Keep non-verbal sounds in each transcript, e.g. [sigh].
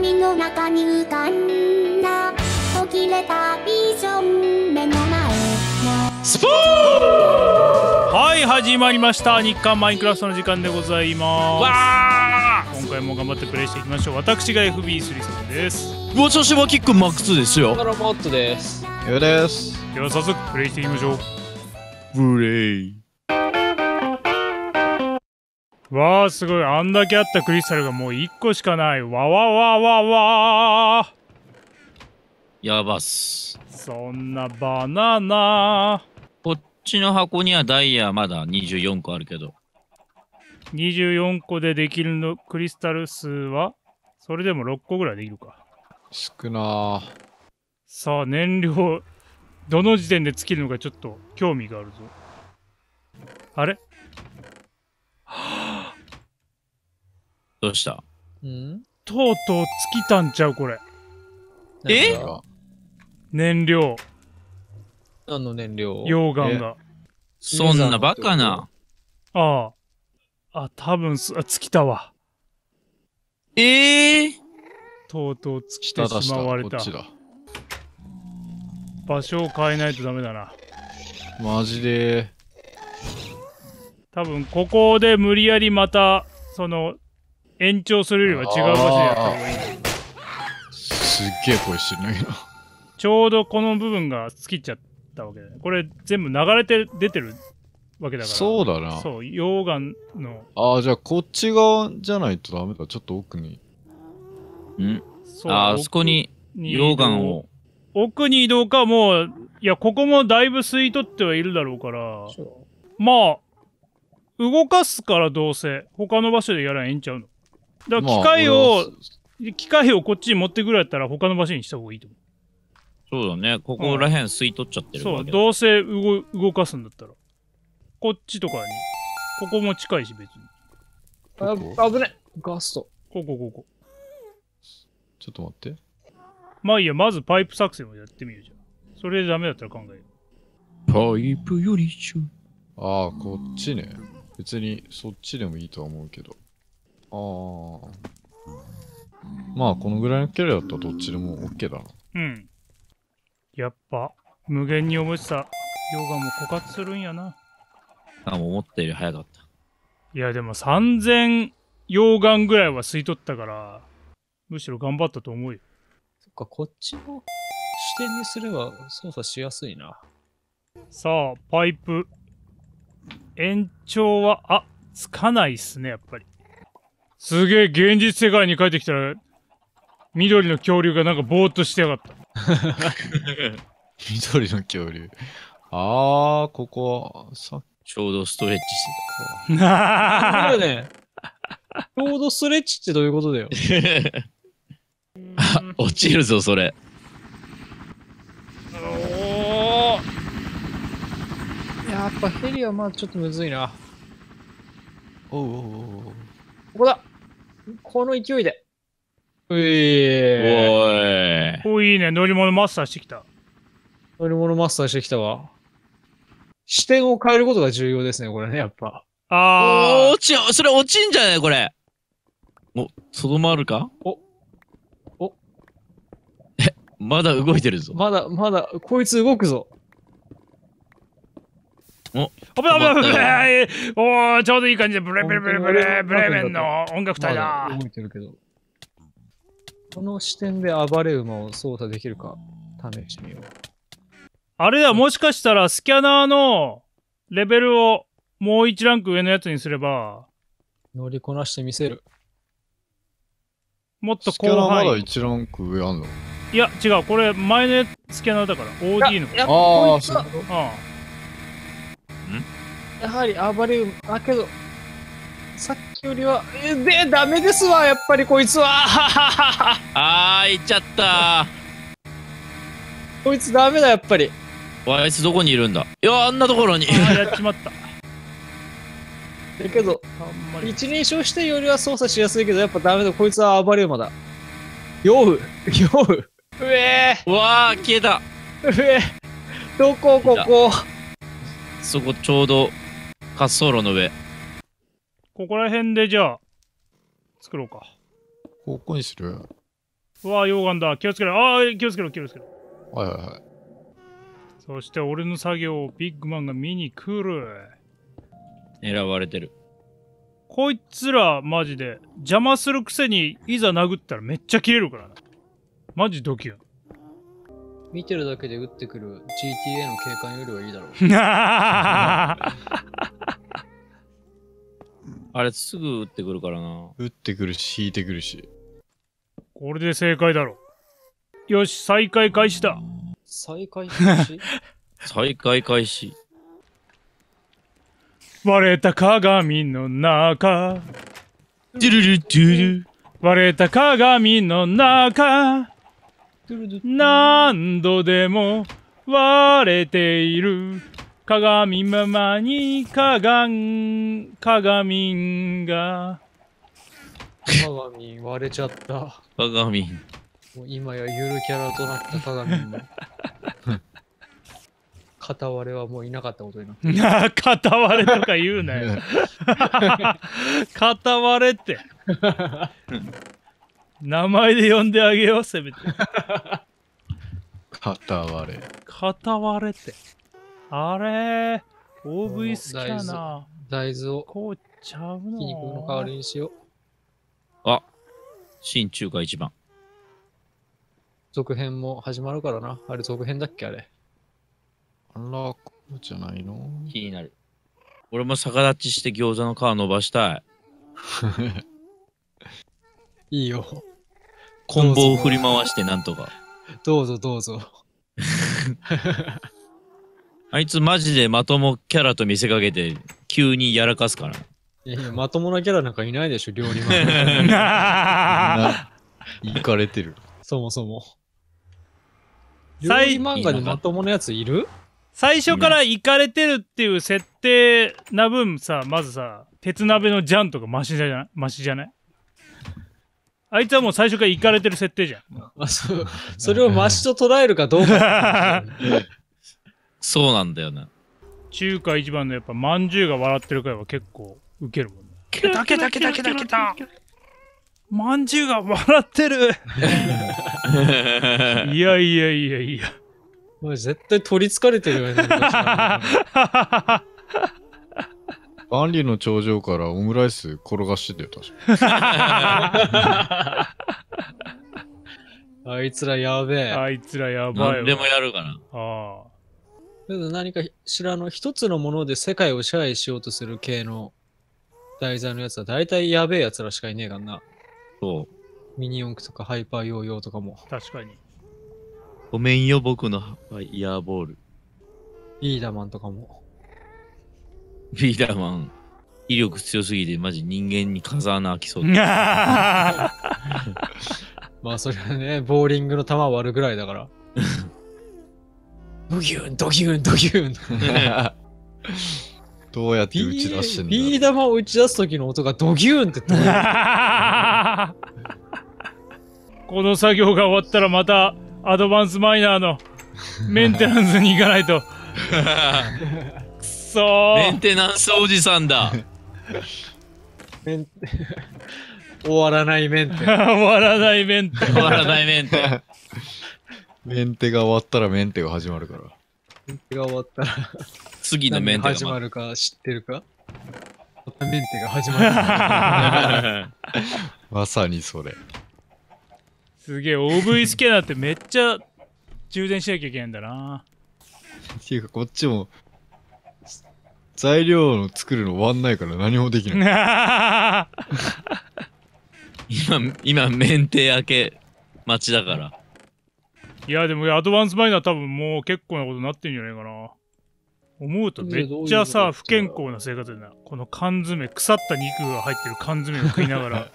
鏡の中に浮かんだ途切れたビジョン目の前のスプーはい始まりました日刊マインクラフトの時間でございますわ今回も頑張ってプレイしていきましょう私が FB3 さんですご調子はキックマックスですよロボットですよですでは早速プレイしていきましょうプレイわあすごいあんだけあったクリスタルがもう1個しかないわわわわわやばっすそんなバナナこっちの箱にはダイヤまだ24個あるけど24個でできるのクリスタル数はそれでも6個ぐらいできるか少なさあ燃料どの時点で尽きるのかちょっと興味があるぞあれどうしたうんとうとう尽きたんちゃうこれ。え燃料。何の燃料溶岩が。そんなバカな。ああ。あ、多分す、あ、尽きたわ。ええー、とうとう尽きてしまわれた。場所を変えないとダメだな。マジで。多分、ここで無理やりまた、その、延長するよりは違う場所でやった方がいい。すっげえ声してるんだけど。ちょうどこの部分が尽きちゃったわけだね。これ全部流れて出てるわけだから。そうだな。そう、溶岩の。ああ、じゃあこっち側じゃないとダメだ。ちょっと奥に。んそうああそこに溶岩を。奥に移動か、もう、いや、ここもだいぶ吸い取ってはいるだろうから。まあ、動かすからどうせ。他の場所でやらへんちゃうの。だから機械を、まあ、機械をこっちに持ってくるやったら他の場所にした方がいいと思う。そうだね。ここら辺吸い取っちゃってるそう、どうせ動動かすんだったら。こっちとかに。ここも近いし、別に。あ、危ねガスト。ここ、ここ。ちょっと待って。まあいいや、まずパイプ作戦をやってみるじゃん。それでダメだったら考える。パイプより中。ああ、こっちね。別にそっちでもいいとは思うけど。ああ。まあこのぐらいの距離だったらどっちでも OK だなうんやっぱ無限に思ってたヨガも枯渇するんやなあもう思ったより早かったいやでも3000溶岩ぐらいは吸い取ったからむしろ頑張ったと思うよそっかこっちの視点にすれば操作しやすいなさあパイプ延長はあつかないっすねやっぱりすげえ現実世界に帰ってきたら、緑の恐竜がなんかぼーっとしてやがった。緑の恐竜。あー、ここ、さちょうどストレッチしてた。なあ。ね。[laughs] ちょうどストレッチってどういうことだよ。あ、[laughs] 落ちるぞ、それ。おーやっぱヘリはまあちょっとむずいな。おうおうおうここだこの勢いで。うーおいいね、乗り物マスターしてきた。乗り物マスターしてきたわ。視点を変えることが重要ですね、これね、やっぱ。ああ。落ち、それ落ちんじゃないこれ。お、とどまるかお、お。え、まだ動いてるぞ。まだ、まだ、こいつ動くぞ。お危ない危なおちょうどいい感じでブレブレブレブレブレメンの音楽隊だ、動いてるけどこの視点で暴れ馬を操作できるか試してみようあれだもしかしたらスキャナーのレベルをもう1ランク上のやつにすれば乗りこなしてみせるもっと後半。まだ1ランク上あんのいや違うこれ前のスキャナーだから OD のああそういうこあやはり暴れ馬だけどさっきよりはえでダメですわやっぱりこいつは [laughs] あー行っちゃったこいつダメだやっぱりあいつどこにいるんだいやあんなところにやっちまった [laughs] だけど一人称してよりは操作しやすいけどやっぱダメだこいつは暴れ馬だ酔う酔ううえうわあ消えたうえどこここそこちょうど滑走路の上。ここら辺でじゃあ、作ろうか。ここにするうわ、溶岩だ。気をつけろ。ああ、気をつけろ、気をつけろ。はいはいはい。そして俺の作業をビッグマンが見に来る。狙われてる。こいつら、マジで、邪魔するくせに、いざ殴ったらめっちゃ切れるからな。マジドキュン。見てるだけで撃ってくる GTA の警官よりはいいだろう。[laughs] あれすぐ打ってくるからな。打ってくるし、引いてくるし。これで正解だろ。よし、再開開始だ。再開開始 [laughs] 再開開始。割れた鏡の中。ドゥルルドゥル。割れた鏡の中。何度でも割れている。鏡ままに鏡、鏡が。鏡割れちゃった。鏡。もう今やゆるキャラとなった鏡も。[laughs] 片割れはもういなかったことになった。な片割れとか言うなよ。[laughs] 片割れって。名前で呼んであげよう、せめて。片割れ。片割れって。あれ ?OV スキャナー。大豆を。こうちゃうの肉の代わりにしよう。あ、新中華一番。続編も始まるからな。あれ続編だっけあれ。あら、こうじゃないの気になる。俺も逆立ちして餃子の皮伸ばしたい。[laughs] いいよ。コンボを振り回してなんとか。どうぞどうぞ。[laughs] あいつマジでまともキャラと見せかけて、急にやらかすから。いやいや、まともなキャラなんかいないでしょ、料理漫画。行かれてる。そもそも。料最理漫画でまともなやついる最初から行かれてるっていう設定な分さ、まずさ、鉄鍋のジャンとかマシじゃないマシじゃないあいつはもう最初から行かれてる設定じゃん。そそれをマシと捉えるかどうか。[laughs] そうなんだよね。中華一番のやっぱまんじゅうが笑ってる回は結構ウケるもんね。だけだけだけだけだまんじゅうが笑ってる [laughs] いやいやいやいや。お絶対取りつかれてるよね。[laughs] 万里の頂上からオムライス転がしてたよ、確かに。あいつらやべえ。あいつらやばい。何でもやるかな。ああ。何かしらの一つのもので世界を支配しようとする系の題材のやつは大体やべえやつらしかいねえからな。そう。ミニ四駆とかハイパーヨーヨーとかも。確かに。ごめんよ、僕のイヤーボール。ビーダーマンとかも。ビーダーマン。威力強すぎて、マジ人間に風穴開きそう。[laughs] まあ、それはね、ボーリングの球割るぐらいだから。[laughs] ブギューン、ドギューン、ドギューン。[laughs] どうやって打ち出してんだビー玉を打ち出す時の音がドギューンって [laughs] この作業が終わったらまたアドバンスマイナーのメンテナンスに行かないと。[laughs] くそメンテナンスおじさんだ。メン終わらないメンテ。終わらないメンテ。終わらないメンテ。メンテが終わったらメンテが始まるから。メンテが終わったら次のメンテが始まるか知ってるかまたメンテが始まる [laughs] まさにそれ。すげえ、OV スキャナーってめっちゃ充電しなきゃいけないんだな。っていうか、こっちも材料の作るの終わんないから何もできない。[laughs] 今、今、メンテ明け待ちだから。いや、でもアドバンスマイナー多分もう結構なことになってんじゃないかな。思うとめっちゃさ、不健康な生活でな。この缶詰、腐った肉が入ってる缶詰を食いながら。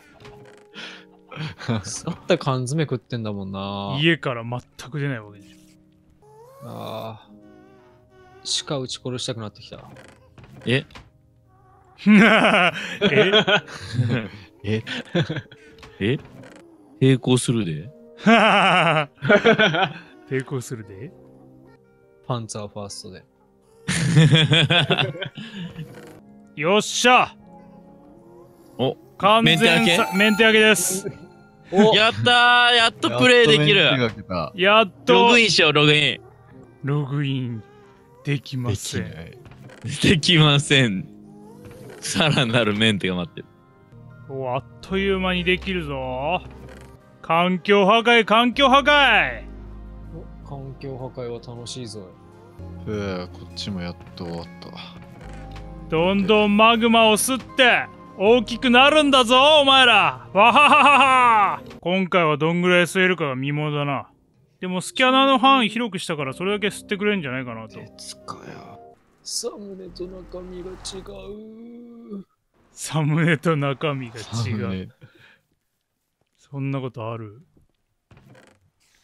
[laughs] 腐った缶詰食ってんだもんな。家から全く出ないわけでしょ。ああ。鹿撃ち殺したくなってきた。え [laughs] え [laughs] ええ平行するで抵抗するで。パンツァーファーストで。よっしゃお完全メンテ上げです。やったやっとプレイできるやっとログインしよう、ログイン。ログインできません。できません。さらなるメンテが待ってる。おあっという間にできるぞ。環境破壊、環境破壊環境破壊は楽しいぞい。ええ、こっちもやっと終わった。どんどんマグマを吸って大きくなるんだぞ、お前らわはははは今回はどんぐらい吸えるかが見ものだな。でもスキャナーの範囲広くしたからそれだけ吸ってくれんじゃないかなと。鉄かよ。サムネと中身が違う。サムネと中身が違う。そんなことある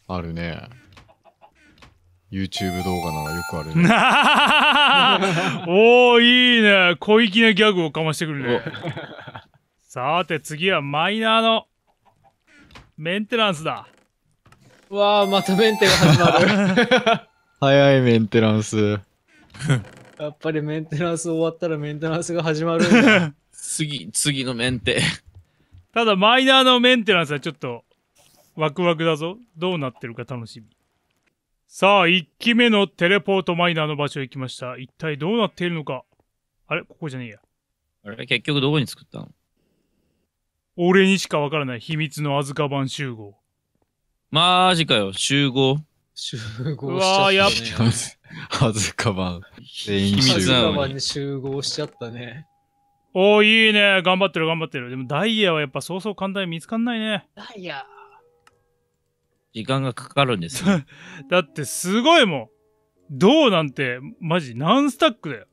あるね YouTube 動画ならよくあるね [laughs] おおいいね小粋なギャグをかましてくるねさて次はマイナーのメンテナンスだわあまたメンテが始まる [laughs] 早いメンテナンスやっぱりメンテナンス終わったらメンテナンスが始まる [laughs] 次次のメンテただマイナーのメンテナンスはちょっとワクワクだぞ。どうなってるか楽しみ。さあ、1機目のテレポートマイナーの場所へ行きました。一体どうなっているのか。あれここじゃねえや。あれ結局どこに作ったの俺にしかわからない秘密のアズカバン集合。マジかよ、集合。集合しちゃわー、やっったね。は [laughs] ずかばん。秘密なの合。にに集合しちゃったね。おお、いいね。頑張ってる、頑張ってる。でもダイヤはやっぱそうそう簡単に見つかんないね。ダイヤ。時間がかかるんですよ。[laughs] だってすごいもん。銅なんて、マジ何スタックだよ。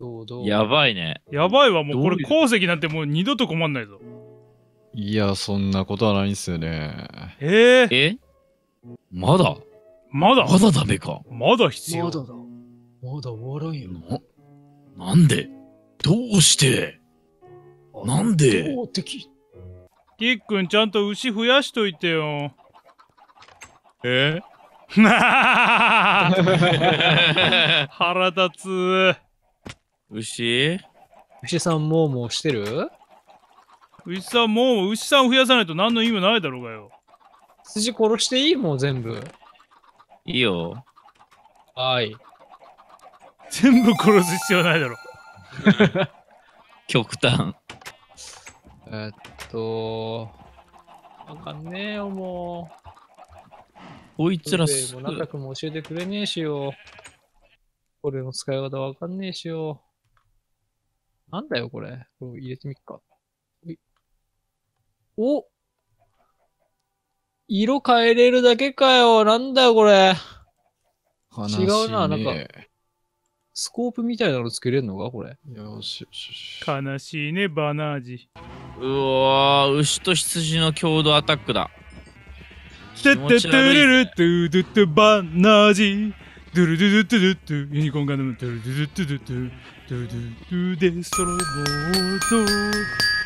どうどうやばいね。やばいわ、もうこれ鉱石なんてもう二度と困んないぞ。いや、そんなことはないんすよね。えー、えまだまだまだダメか。まだ必要。まだだ。まだ終わらんよ。な、なんでどうしてなんでキッくんちゃんと牛増やしといてよ。え [laughs] 腹立つ。牛牛さんもうもうしてる牛さんもう牛さん増やさないと何の意味ないだろうがよ。羊殺していいもう全部。いいよ。はい。全部殺す必要ないだろ。[laughs] 極端。えっと、わかんねえよ、もう。こいつらすぐ。も中君も教えてくれねえしよ。俺の使い方わかんねえしよ。なんだよ、これ。これ入れてみっか。お色変えれるだけかよ。なんだよ、これ。違うな、なんか。スコープみたいなのつけれるのかこれ。よしよしよし。悲しいね、バナージ。うわ牛と羊の共同アタックだ。てっててれるトゥドゥトゥバナージ。ドゥルドゥドゥドドゥユニコーンガンダムドゥルドゥドゥドゥドゥドゥドゥドゥデストロボード。